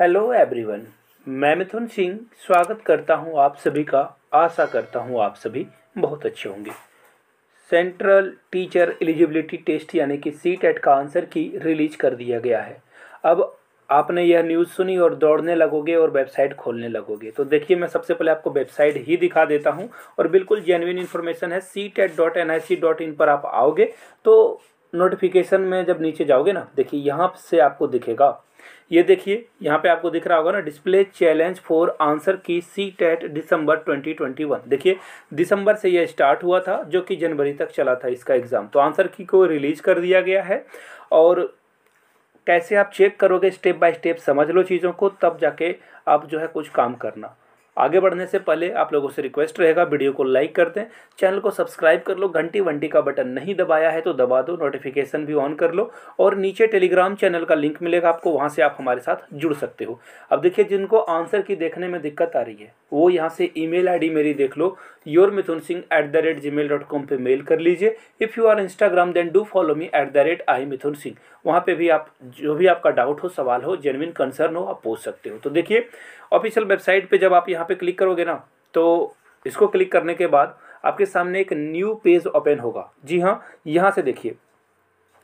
hello everyone मैं मिथुन सिंह स्वागत करता हूं आप सभी का आशा करता हूं आप सभी बहुत अच्छे होंगे सेंट्रल टीचर एलिजिबिलिटी टेस्ट यानी कि सी टेट e का आंसर की रिलीज कर दिया गया है अब आपने यह न्यूज़ सुनी और दौड़ने लगोगे और वेबसाइट खोलने लगोगे तो देखिए मैं सबसे पहले आपको वेबसाइट ही दिखा देता हूँ और बिल्कुल जेनविन इन्फॉर्मेशन है C TET dot N I C dot in पर आप आओगे तो नोटिफिकेशन में जब नीचे जाओगे ना देखिए यहाँ से आपको दिखेगा ये देखिए यहाँ पे आपको दिख रहा होगा ना डिस्प्ले चैलेंज फॉर आंसर की सी टेट दिसंबर 2021 देखिए दिसंबर से यह स्टार्ट हुआ था जो कि जनवरी तक चला था इसका एग्ज़ाम तो आंसर की को रिलीज कर दिया गया है और कैसे आप चेक करोगे स्टेप बाय स्टेप समझ लो चीज़ों को तब जाके आप जो है कुछ काम करना आगे बढ़ने से पहले आप लोगों से रिक्वेस्ट रहेगा वीडियो को लाइक कर दें चैनल को सब्सक्राइब कर लो घंटी वंटी का बटन नहीं दबाया है तो दबा दो नोटिफिकेशन भी ऑन कर लो और नीचे टेलीग्राम चैनल का लिंक मिलेगा आपको वहाँ से आप हमारे साथ जुड़ सकते हो अब देखिए जिनको आंसर की देखने में दिक्कत आ रही है वो यहाँ से ई मेल मेरी देख लो your Mithun Singh at the rate G mail dot com पर मेल कर लीजिए if you are Instagram then do follow me at the rate I Mithun Singh वहाँ पर भी आप जो भी आपका डाउट हो सवाल हो जेनविन कंसर्न हो आप पूछ सकते हो तो देखिए ऑफिशियल वेबसाइट पर जब आप यहाँ यहाँ पे क्लिक करोगे ना तो इसको क्लिक करने के बाद आपके सामने एक न्यू पेज ओपन होगा जी हाँ यहाँ से देखिए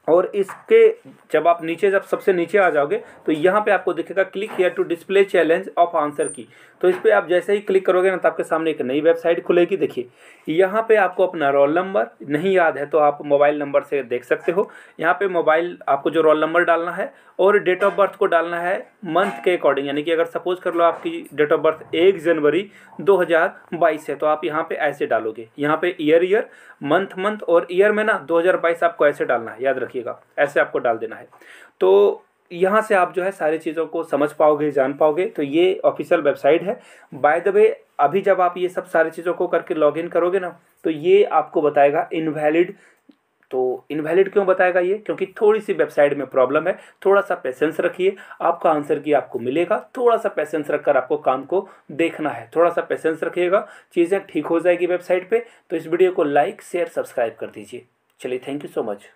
और इसके जब आप नीचे जब सबसे नीचे आ जाओगे तो यहाँ पे आपको दिखेगा click here to display challenge of answer key तो इस पर आप जैसे ही क्लिक करोगे ना तो आपके सामने एक नई वेबसाइट खुलेगी देखिए यहाँ पे आपको अपना रोल नंबर नहीं याद है तो आप मोबाइल नंबर से देख सकते हो यहाँ पे मोबाइल आपको जो रोल नंबर डालना है और डेट ऑफ बर्थ को डालना है मंथ के अकॉर्डिंग यानी कि अगर सपोज कर लो आपकी डेट ऑफ बर्थ एक जनवरी दो है तो आप यहाँ पर ऐसे डालोगे यहाँ पर ईयर ईयर मंथ मंथ और ईयर में ना दो आपको ऐसे डालना है याद रख रखिएगा ऐसे आपको डाल देना है तो यहाँ से आप जो है सारी चीज़ों को समझ पाओगे जान पाओगे तो ये ऑफिशियल वेबसाइट है बाय द वे अभी जब आप ये सब सारी चीज़ों को करके लॉगिन करोगे ना तो ये आपको बताएगा इनवैलिड तो इनवैलिड क्यों बताएगा ये क्योंकि थोड़ी सी वेबसाइट में प्रॉब्लम है थोड़ा सा पेशेंस रखिए आपका आंसर की आपको मिलेगा थोड़ा सा पेशेंस रखकर आपको काम को देखना है थोड़ा सा पेशेंस रखिएगा चीज़ें ठीक हो जाएगी वेबसाइट पे तो इस वीडियो को लाइक शेयर सब्सक्राइब कर दीजिए चलिए थैंक यू सो मच